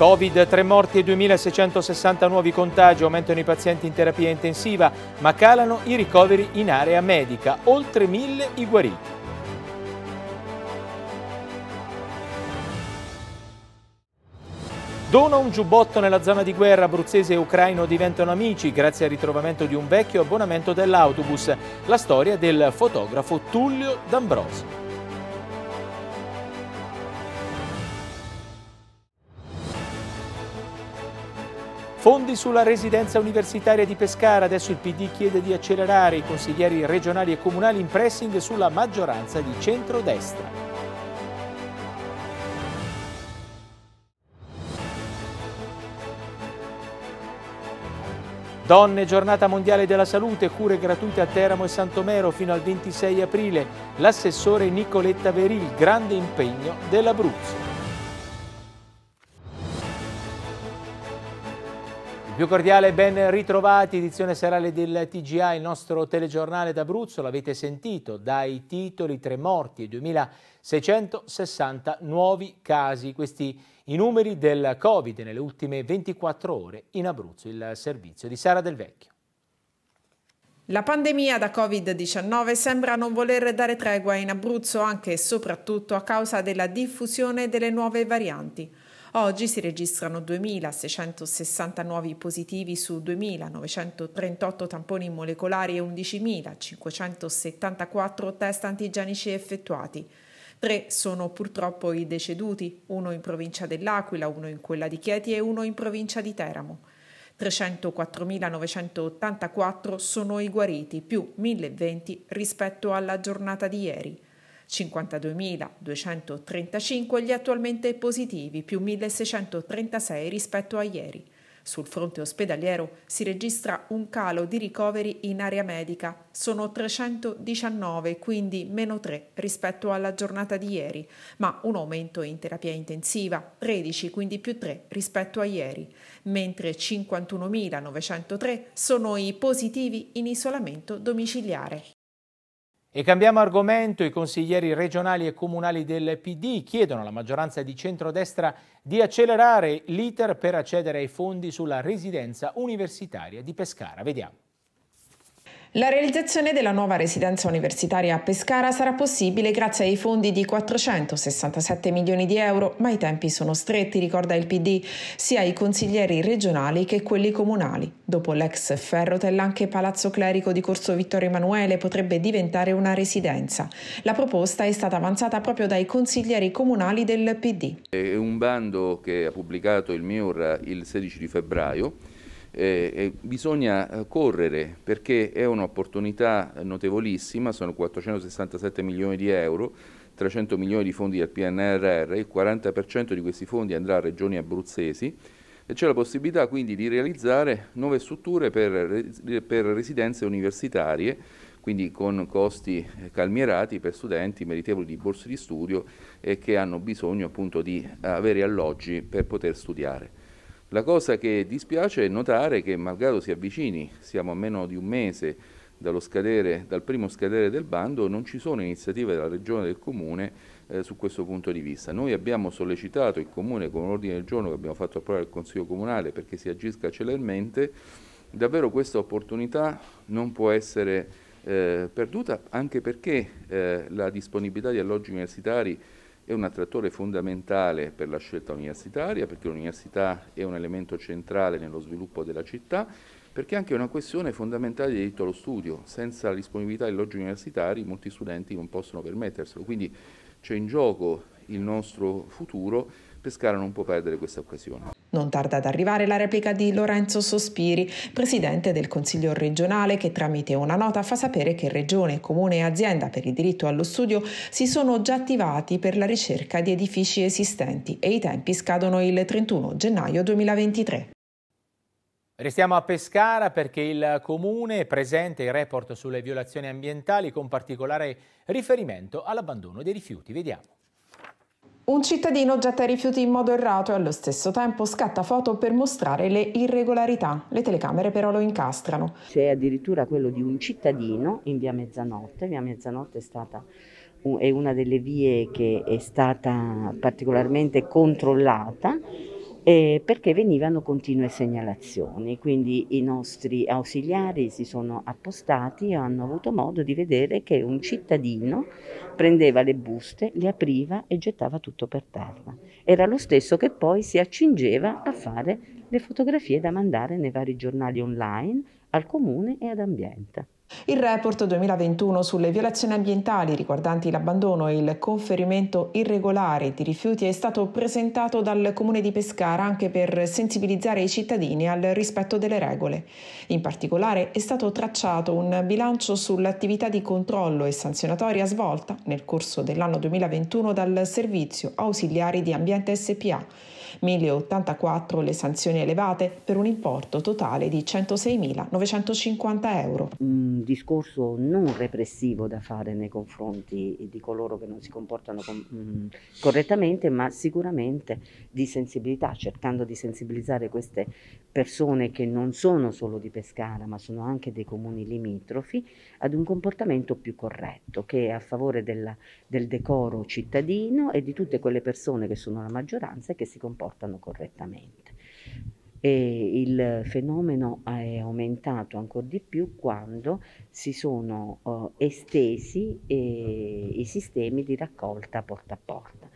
Covid, 3 morti e 2.660 nuovi contagi, aumentano i pazienti in terapia intensiva, ma calano i ricoveri in area medica, oltre 1.000 i guariti. Dona un giubbotto nella zona di guerra, abruzzese e ucraino diventano amici grazie al ritrovamento di un vecchio abbonamento dell'autobus, la storia del fotografo Tullio D'Ambrosio. Fondi sulla residenza universitaria di Pescara, adesso il PD chiede di accelerare i consiglieri regionali e comunali in pressing sulla maggioranza di centrodestra. Donne, giornata mondiale della salute, cure gratuite a Teramo e Santomero fino al 26 aprile. L'assessore Nicoletta Veril, grande impegno dell'Abruzzo. più cordiale ben ritrovati, edizione serale del TGA, il nostro telegiornale d'Abruzzo, l'avete sentito, dai titoli tre morti e 2660 nuovi casi, questi i numeri del Covid nelle ultime 24 ore in Abruzzo, il servizio di Sara Del Vecchio. La pandemia da Covid-19 sembra non voler dare tregua in Abruzzo anche e soprattutto a causa della diffusione delle nuove varianti. Oggi si registrano 2.660 nuovi positivi su 2.938 tamponi molecolari e 11.574 test antigenici effettuati. Tre sono purtroppo i deceduti, uno in provincia dell'Aquila, uno in quella di Chieti e uno in provincia di Teramo. 304.984 sono i guariti, più 1.020 rispetto alla giornata di ieri. 52.235 gli attualmente positivi, più 1.636 rispetto a ieri. Sul fronte ospedaliero si registra un calo di ricoveri in area medica, sono 319, quindi meno 3 rispetto alla giornata di ieri, ma un aumento in terapia intensiva, 13, quindi più 3 rispetto a ieri, mentre 51.903 sono i positivi in isolamento domiciliare. E cambiamo argomento, i consiglieri regionali e comunali del PD chiedono alla maggioranza di centrodestra di accelerare l'iter per accedere ai fondi sulla residenza universitaria di Pescara. Vediamo. La realizzazione della nuova residenza universitaria a Pescara sarà possibile grazie ai fondi di 467 milioni di euro, ma i tempi sono stretti, ricorda il PD, sia i consiglieri regionali che quelli comunali. Dopo l'ex Ferrotel anche Palazzo Clerico di Corso Vittorio Emanuele potrebbe diventare una residenza. La proposta è stata avanzata proprio dai consiglieri comunali del PD. È un bando che ha pubblicato il MIUR il 16 di febbraio eh, eh, bisogna eh, correre perché è un'opportunità notevolissima, sono 467 milioni di euro, 300 milioni di fondi del PNRR, il 40% di questi fondi andrà a regioni abruzzesi e c'è la possibilità quindi di realizzare nuove strutture per, per residenze universitarie quindi con costi eh, calmierati per studenti meritevoli di borse di studio e che hanno bisogno appunto di avere alloggi per poter studiare. La cosa che dispiace è notare che malgrado si avvicini, siamo a meno di un mese scadere, dal primo scadere del bando, non ci sono iniziative della Regione e del Comune eh, su questo punto di vista. Noi abbiamo sollecitato il Comune con un ordine del giorno che abbiamo fatto approvare al Consiglio Comunale perché si agisca celermente, davvero questa opportunità non può essere eh, perduta anche perché eh, la disponibilità di alloggi universitari è un attrattore fondamentale per la scelta universitaria, perché l'università è un elemento centrale nello sviluppo della città, perché anche è una questione fondamentale di diritto allo studio. Senza la disponibilità di alloggi universitari molti studenti non possono permetterselo, quindi c'è in gioco il nostro futuro, Pescara non può perdere questa occasione. Non tarda ad arrivare la replica di Lorenzo Sospiri, presidente del Consiglio regionale, che tramite una nota fa sapere che Regione, Comune e Azienda per il diritto allo studio si sono già attivati per la ricerca di edifici esistenti e i tempi scadono il 31 gennaio 2023. Restiamo a Pescara perché il Comune presenta il report sulle violazioni ambientali con particolare riferimento all'abbandono dei rifiuti. Vediamo. Un cittadino getta i rifiuti in modo errato e allo stesso tempo scatta foto per mostrare le irregolarità. Le telecamere però lo incastrano. C'è addirittura quello di un cittadino in via Mezzanotte. Via Mezzanotte è stata è una delle vie che è stata particolarmente controllata eh, perché venivano continue segnalazioni, quindi i nostri ausiliari si sono appostati e hanno avuto modo di vedere che un cittadino prendeva le buste, le apriva e gettava tutto per terra. Era lo stesso che poi si accingeva a fare le fotografie da mandare nei vari giornali online, al comune e ad ambiente. Il report 2021 sulle violazioni ambientali riguardanti l'abbandono e il conferimento irregolare di rifiuti è stato presentato dal Comune di Pescara anche per sensibilizzare i cittadini al rispetto delle regole. In particolare è stato tracciato un bilancio sull'attività di controllo e sanzionatoria svolta nel corso dell'anno 2021 dal Servizio Ausiliari di Ambiente SPA 1.084 le sanzioni elevate per un importo totale di 106.950 euro. Un discorso non repressivo da fare nei confronti di coloro che non si comportano con, mm, correttamente, ma sicuramente di sensibilità, cercando di sensibilizzare queste persone che non sono solo di Pescara, ma sono anche dei comuni limitrofi, ad un comportamento più corretto, che è a favore della, del decoro cittadino e di tutte quelle persone che sono la maggioranza e che si comportano comportano correttamente. E il fenomeno eh, è aumentato ancora di più quando si sono uh, estesi eh, i sistemi di raccolta porta a porta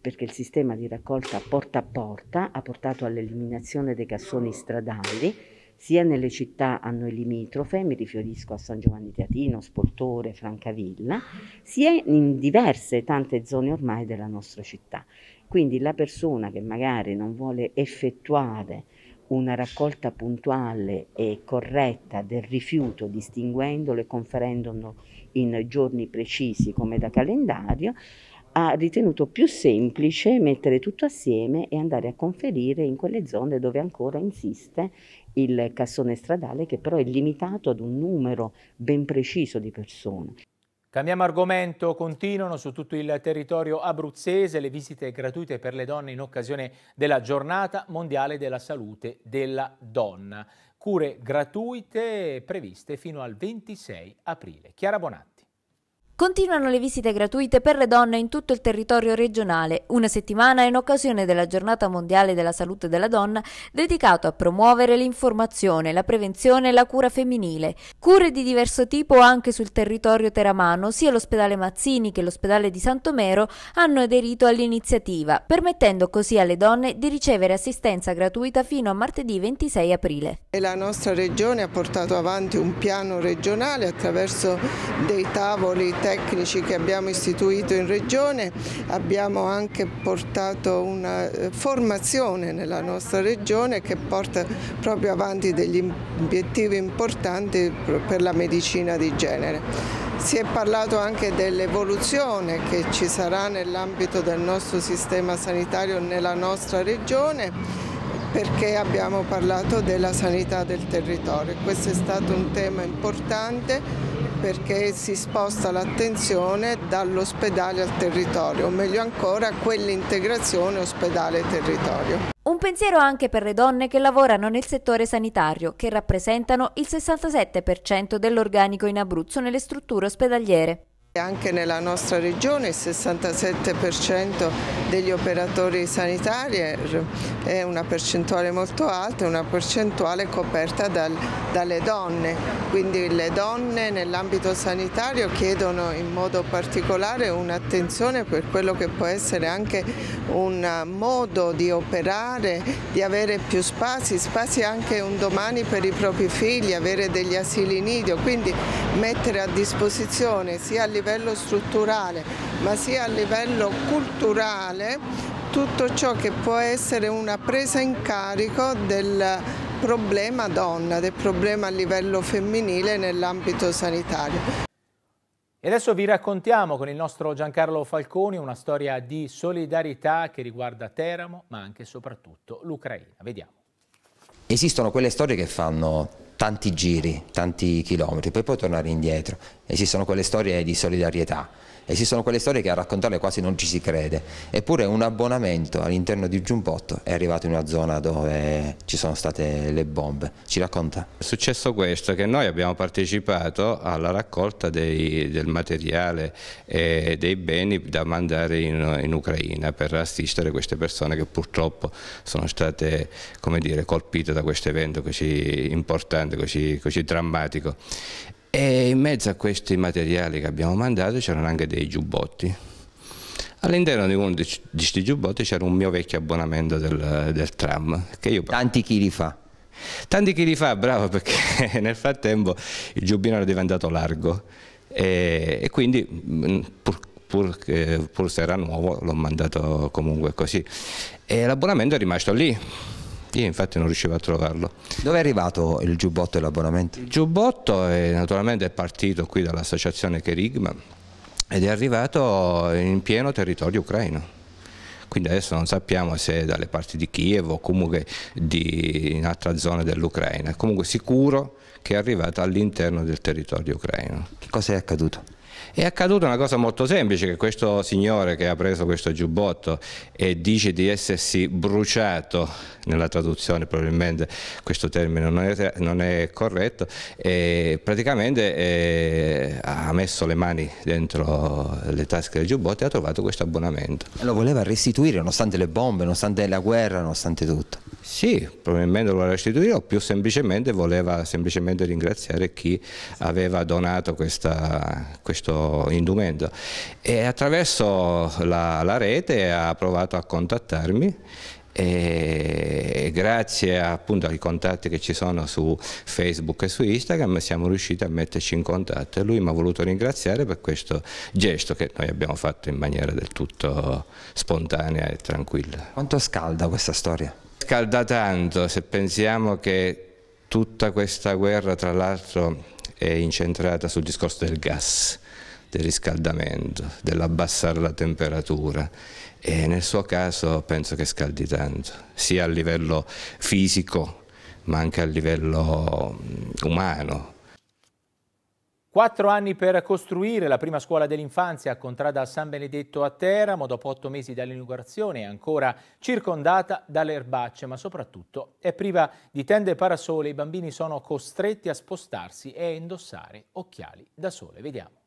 perché il sistema di raccolta porta a porta ha portato all'eliminazione dei cassoni stradali sia nelle città a noi limitrofe, mi riferisco a San Giovanni Teatino, Spoltore, Francavilla, sia in diverse tante zone ormai della nostra città quindi la persona che magari non vuole effettuare una raccolta puntuale e corretta del rifiuto, distinguendolo e conferendolo in giorni precisi come da calendario, ha ritenuto più semplice mettere tutto assieme e andare a conferire in quelle zone dove ancora insiste il cassone stradale che però è limitato ad un numero ben preciso di persone. Cambiamo argomento, continuano su tutto il territorio abruzzese le visite gratuite per le donne in occasione della giornata mondiale della salute della donna. Cure gratuite previste fino al 26 aprile. Chiara Bonatti. Continuano le visite gratuite per le donne in tutto il territorio regionale, una settimana in occasione della Giornata Mondiale della Salute della Donna, dedicato a promuovere l'informazione, la prevenzione e la cura femminile. Cure di diverso tipo anche sul territorio teramano, sia l'ospedale Mazzini che l'ospedale di Santomero hanno aderito all'iniziativa, permettendo così alle donne di ricevere assistenza gratuita fino a martedì 26 aprile. La nostra regione ha portato avanti un piano regionale attraverso dei tavoli tecnici che abbiamo istituito in Regione, abbiamo anche portato una eh, formazione nella nostra Regione che porta proprio avanti degli obiettivi importanti per la medicina di genere. Si è parlato anche dell'evoluzione che ci sarà nell'ambito del nostro sistema sanitario nella nostra regione perché abbiamo parlato della sanità del territorio. Questo è stato un tema importante perché si sposta l'attenzione dall'ospedale al territorio, o meglio ancora quell'integrazione ospedale-territorio. Un pensiero anche per le donne che lavorano nel settore sanitario, che rappresentano il 67% dell'organico in Abruzzo nelle strutture ospedaliere. Anche nella nostra regione il 67% degli operatori sanitari è una percentuale molto alta, è una percentuale coperta dal, dalle donne, quindi le donne nell'ambito sanitario chiedono in modo particolare un'attenzione per quello che può essere anche un modo di operare, di avere più spazi, spazi anche un domani per i propri figli, avere degli asili nido, quindi mettere a disposizione sia a livello livello strutturale ma sia a livello culturale tutto ciò che può essere una presa in carico del problema donna, del problema a livello femminile nell'ambito sanitario. E adesso vi raccontiamo con il nostro Giancarlo Falconi una storia di solidarietà che riguarda Teramo ma anche e soprattutto l'Ucraina. Vediamo. Esistono quelle storie che fanno tanti giri, tanti chilometri, per poi tornare indietro. Esistono quelle storie di solidarietà, esistono quelle storie che a raccontarle quasi non ci si crede, eppure un abbonamento all'interno di Giumpotto è arrivato in una zona dove ci sono state le bombe. Ci racconta? È successo questo, che noi abbiamo partecipato alla raccolta dei, del materiale e dei beni da mandare in, in, Ucraina per assistere queste persone che purtroppo sono state dire, colpite da questo evento così importante grande, così, così drammatico. E in mezzo a questi materiali che abbiamo mandato c'erano anche dei giubbotti. All'interno di uno di questi giubbotti c'era un mio vecchio abbonamento del, del tram. Io... Tanti chili fa? Tanti chili fa, bravo, perché nel frattempo il giubbino era diventato largo e, e quindi mm, pur, pur, pur se era nuovo l'ho mandato comunque così. E l'abbonamento è rimasto lì io infatti non riuscivo a trovarlo. Dove è arrivato il giubbotto e l'abbonamento? Il giubbotto è, naturalmente è partito qui dall'associazione Kerigma ed è arrivato in pieno territorio ucraino quindi adesso non sappiamo se è dalle parti di Kiev o comunque di, in altra zona dell'Ucraina, comunque sicuro che è arrivata all'interno del territorio ucraino. Che cosa è accaduto? È accaduta una cosa molto semplice, che questo signore che ha preso questo giubbotto e dice di essersi bruciato, nella traduzione probabilmente questo termine non è, non è corretto, praticamente eh, ha messo le mani dentro le tasche del giubbotto e ha trovato questo abbonamento. Lo voleva restituire nonostante le bombe, nonostante la guerra, nonostante tutto? Sì, probabilmente lo voleva restituire o più semplicemente voleva semplicemente ringraziare chi aveva donato questa, questo questo indumento e attraverso la, la rete ha provato a contattarmi e grazie appunto ai contatti che ci sono su Facebook e su Instagram siamo riusciti a metterci in contatto e lui mi ha voluto ringraziare per questo gesto che noi abbiamo fatto in maniera del tutto spontanea e tranquilla. Quanto scalda questa storia? Scalda tanto se pensiamo che tutta questa guerra tra l'altro è incentrata sul discorso del gas del riscaldamento, dell'abbassare la temperatura e nel suo caso penso che scaldi tanto, sia a livello fisico ma anche a livello mm, umano. Quattro anni per costruire la prima scuola dell'infanzia a Contrada San Benedetto a Teramo, dopo otto mesi dall'inaugurazione è ancora circondata dalle erbacce, ma soprattutto è priva di tende e parasole, i bambini sono costretti a spostarsi e a indossare occhiali da sole. Vediamo.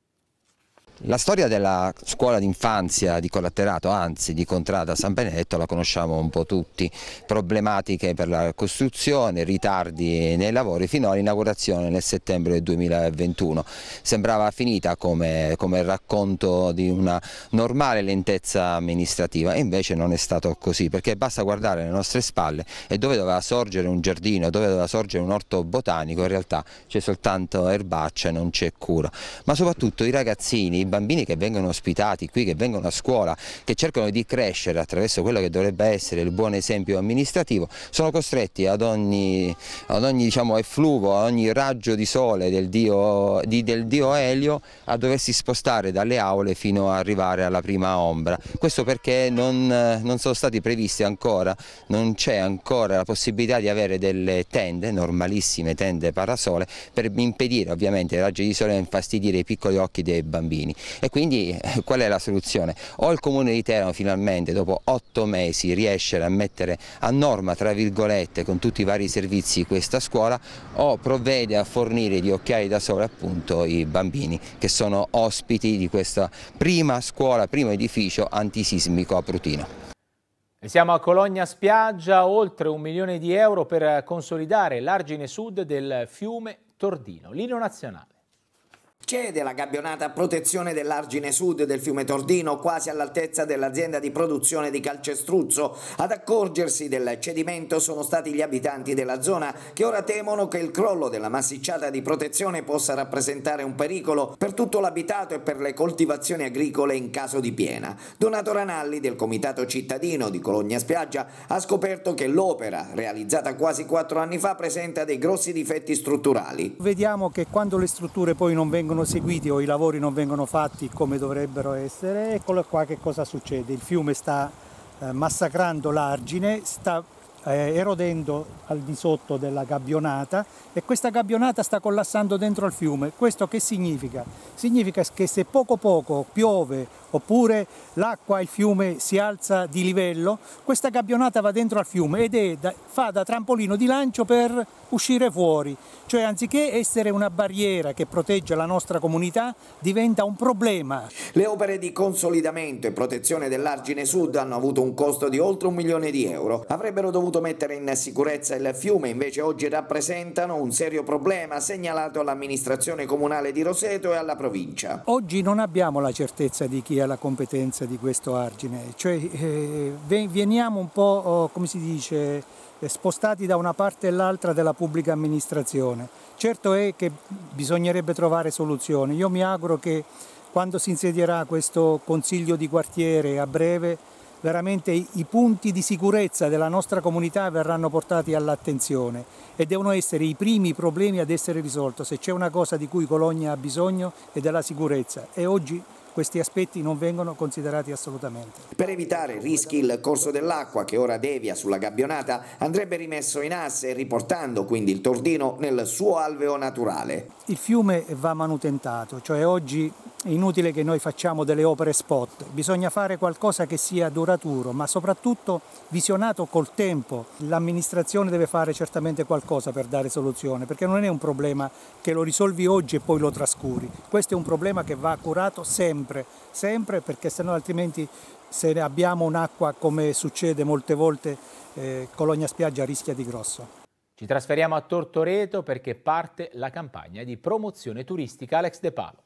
La storia della scuola d'infanzia di Collatterato, anzi di Contrada San Benedetto, la conosciamo un po' tutti, problematiche per la costruzione, ritardi nei lavori fino all'inaugurazione nel settembre 2021. Sembrava finita come, come racconto di una normale lentezza amministrativa, e invece non è stato così, perché basta guardare le nostre spalle e dove doveva sorgere un giardino, dove doveva sorgere un orto botanico, in realtà c'è soltanto erbaccia e non c'è cura. Ma soprattutto i ragazzini i bambini che vengono ospitati qui, che vengono a scuola, che cercano di crescere attraverso quello che dovrebbe essere il buon esempio amministrativo, sono costretti ad ogni, ad ogni diciamo, effluvo, a ogni raggio di sole del dio, di, del dio Elio a doversi spostare dalle aule fino ad arrivare alla prima ombra. Questo perché non, non sono stati previsti ancora, non c'è ancora la possibilità di avere delle tende, normalissime tende parasole, per impedire ovviamente i raggi di sole e infastidire i piccoli occhi dei bambini cittadini. E quindi eh, qual è la soluzione? O il Comune di Teramo finalmente dopo otto mesi riesce a mettere a norma, tra virgolette, con tutti i vari servizi questa scuola, o provvede a fornire gli occhiali da sole appunto i bambini che sono ospiti di questa prima scuola, primo edificio antisismico a Prutino. Siamo a Cologna Spiaggia, oltre un milione di euro per consolidare l'argine sud del fiume Tordino, lino nazionale. Cede la gabbionata a protezione dell'argine sud del fiume Tordino, quasi all'altezza dell'azienda di produzione di calcestruzzo. Ad accorgersi del cedimento sono stati gli abitanti della zona, che ora temono che il crollo della massicciata di protezione possa rappresentare un pericolo per tutto l'abitato e per le coltivazioni agricole in caso di piena. Donato Ranalli, del Comitato Cittadino di Cologna Spiaggia, ha scoperto che l'opera, realizzata quasi quattro anni fa, presenta dei grossi difetti strutturali. Vediamo che quando le strutture poi non vengono vengono seguiti o i lavori non vengono fatti come dovrebbero essere, eccolo qua che cosa succede. Il fiume sta eh, massacrando l'argine, sta eh, erodendo al di sotto della gabbionata e questa gabbionata sta collassando dentro al fiume. Questo che significa? Significa che se poco poco piove oppure l'acqua il fiume si alza di livello, questa gabbionata va dentro al fiume ed da, fa da trampolino di lancio per uscire fuori, cioè anziché essere una barriera che protegge la nostra comunità diventa un problema. Le opere di consolidamento e protezione dell'argine sud hanno avuto un costo di oltre un milione di euro. Avrebbero dovuto dovuto mettere in sicurezza il fiume, invece oggi rappresentano un serio problema segnalato all'amministrazione comunale di Roseto e alla provincia. Oggi non abbiamo la certezza di chi ha la competenza di questo argine, cioè eh, veniamo un po', oh, come si dice, eh, spostati da una parte e l'altra della pubblica amministrazione. Certo è che bisognerebbe trovare soluzioni. Io mi auguro che quando si insedierà questo consiglio di quartiere a breve veramente i punti di sicurezza della nostra comunità verranno portati all'attenzione e devono essere i primi problemi ad essere risolti. Se c'è una cosa di cui Cologna ha bisogno è della sicurezza e oggi questi aspetti non vengono considerati assolutamente. Per evitare rischi il corso dell'acqua che ora devia sulla gabbionata andrebbe rimesso in asse riportando quindi il Tordino nel suo alveo naturale. Il fiume va manutentato, cioè oggi è inutile che noi facciamo delle opere spot, bisogna fare qualcosa che sia duraturo, ma soprattutto visionato col tempo. L'amministrazione deve fare certamente qualcosa per dare soluzione, perché non è un problema che lo risolvi oggi e poi lo trascuri. Questo è un problema che va curato sempre sempre, sempre perché sennò altrimenti se abbiamo un'acqua come succede molte volte eh, Colonia Spiaggia rischia di grosso. Ci trasferiamo a Tortoreto perché parte la campagna di promozione turistica Alex De Palo.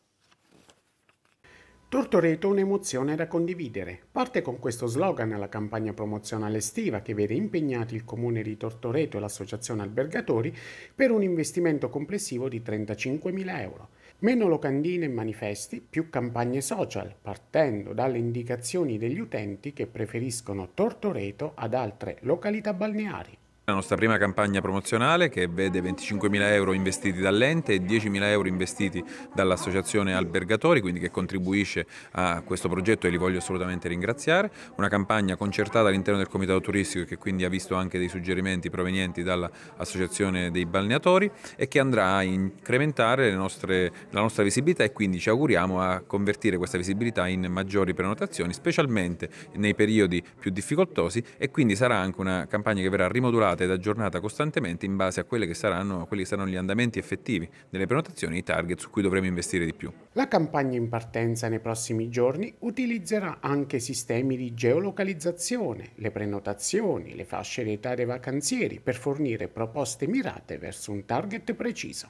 Tortoreto un'emozione da condividere. Parte con questo slogan la campagna promozionale estiva che vede impegnati il comune di Tortoreto e l'associazione albergatori per un investimento complessivo di 35.000 euro. Meno locandine e manifesti, più campagne social, partendo dalle indicazioni degli utenti che preferiscono Tortoreto ad altre località balneari. La nostra prima campagna promozionale che vede 25.000 euro investiti dall'ente e 10.000 euro investiti dall'associazione Albergatori, quindi che contribuisce a questo progetto e li voglio assolutamente ringraziare. Una campagna concertata all'interno del comitato turistico che quindi ha visto anche dei suggerimenti provenienti dall'associazione dei balneatori e che andrà a incrementare nostre, la nostra visibilità e quindi ci auguriamo a convertire questa visibilità in maggiori prenotazioni, specialmente nei periodi più difficoltosi e quindi sarà anche una campagna che verrà rimodulata aggiustate ed aggiornata costantemente in base a, che saranno, a quelli che saranno gli andamenti effettivi delle prenotazioni e i target su cui dovremo investire di più. La campagna in partenza nei prossimi giorni utilizzerà anche sistemi di geolocalizzazione, le prenotazioni, le fasce d'età dei vacanzieri per fornire proposte mirate verso un target preciso.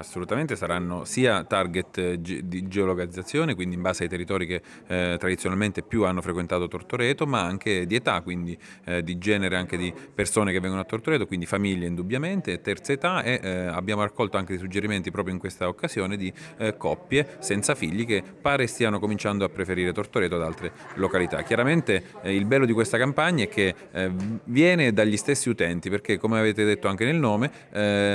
Assolutamente saranno sia target eh, di geolocalizzazione, quindi in base ai territori che eh, tradizionalmente più hanno frequentato Tortoreto, ma anche di età, quindi eh, di genere anche di persone che vengono a Tortoreto, quindi famiglie indubbiamente, terza età e eh, abbiamo raccolto anche dei suggerimenti proprio in questa occasione di eh, coppie senza figli che pare stiano cominciando a preferire Tortoreto ad altre località. Chiaramente eh, il bello di questa campagna è che viene dagli stessi utenti perché come avete detto anche nel nome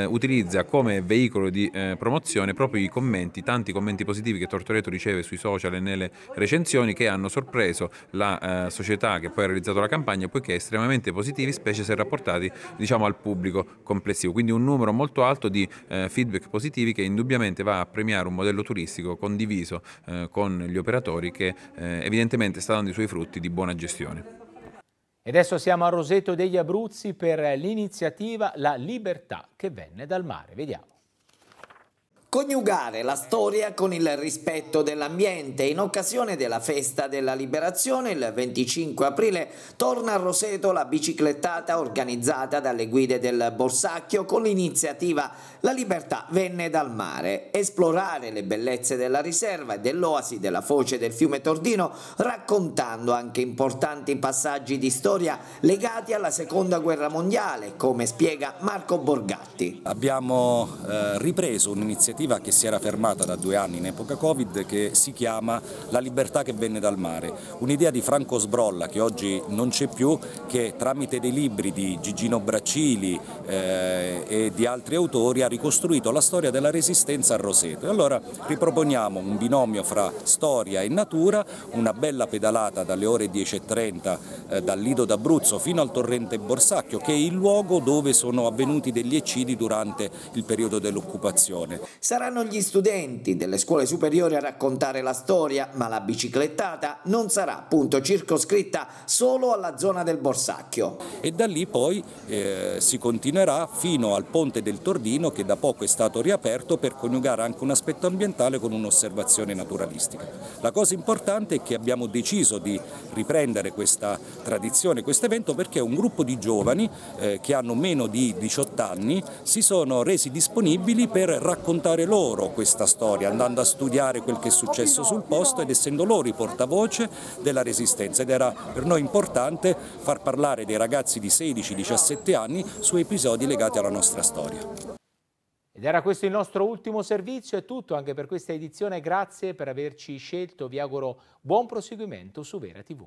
utilizza come veicolo di eh, promozione proprio i commenti, tanti commenti positivi che Tortoreto riceve sui social e nelle recensioni che hanno sorpreso la eh, società che poi ha realizzato la campagna poiché estremamente positivi, specie se rapportati diciamo, al pubblico complessivo. Quindi un numero molto alto di eh, feedback positivi che indubbiamente va a premiare un modello turistico condiviso eh, con gli operatori che eh, evidentemente sta dando i suoi frutti di buona gestione. E adesso siamo a Roseto degli Abruzzi per l'iniziativa La Libertà che venne dal mare. Vediamo. Coniugare la storia con il rispetto dell'ambiente. In occasione della festa della liberazione, il 25 aprile, torna a Roseto la biciclettata organizzata dalle guide del Borsacchio con l'iniziativa La libertà venne dal mare. Esplorare le bellezze della riserva e dell'oasi della foce del fiume Tordino, raccontando anche importanti passaggi di storia legati alla seconda guerra mondiale, come spiega Marco Borgatti. Abbiamo eh, ripreso un'iniziativa iniziativa che si era fermata da due anni in epoca Covid che si chiama La libertà che venne dal mare, un'idea di Franco Sbrolla che oggi non c'è più, che tramite dei libri di Gigino Bracili eh, e di altri autori ha ricostruito la storia della resistenza a Roseto. E allora riproponiamo un binomio fra storia e natura, una bella pedalata dalle ore 10.30 eh, dal Lido d'Abruzzo fino al torrente Borsacchio che è il luogo dove sono avvenuti degli eccidi durante il periodo dell'occupazione. Saranno gli studenti delle scuole superiori a raccontare la storia, ma la biciclettata non sarà appunto circoscritta solo alla zona del Borsacchio. E da lì poi eh, si continuerà fino al ponte del Tordino che da poco è stato riaperto per coniugare anche un aspetto ambientale con un'osservazione naturalistica. La cosa importante è che abbiamo deciso di riprendere questa tradizione, questo evento perché un gruppo di giovani eh, che hanno meno di 18 anni si sono resi disponibili per raccontare raccontare loro questa storia, andando a studiare quel che è successo sul posto ed essendo loro i portavoce della resistenza ed era per noi importante far parlare dei ragazzi di 16-17 anni su episodi legati alla nostra storia. Ed era questo il nostro ultimo servizio, è tutto anche per questa edizione, grazie per averci scelto, vi auguro buon proseguimento su Vera TV.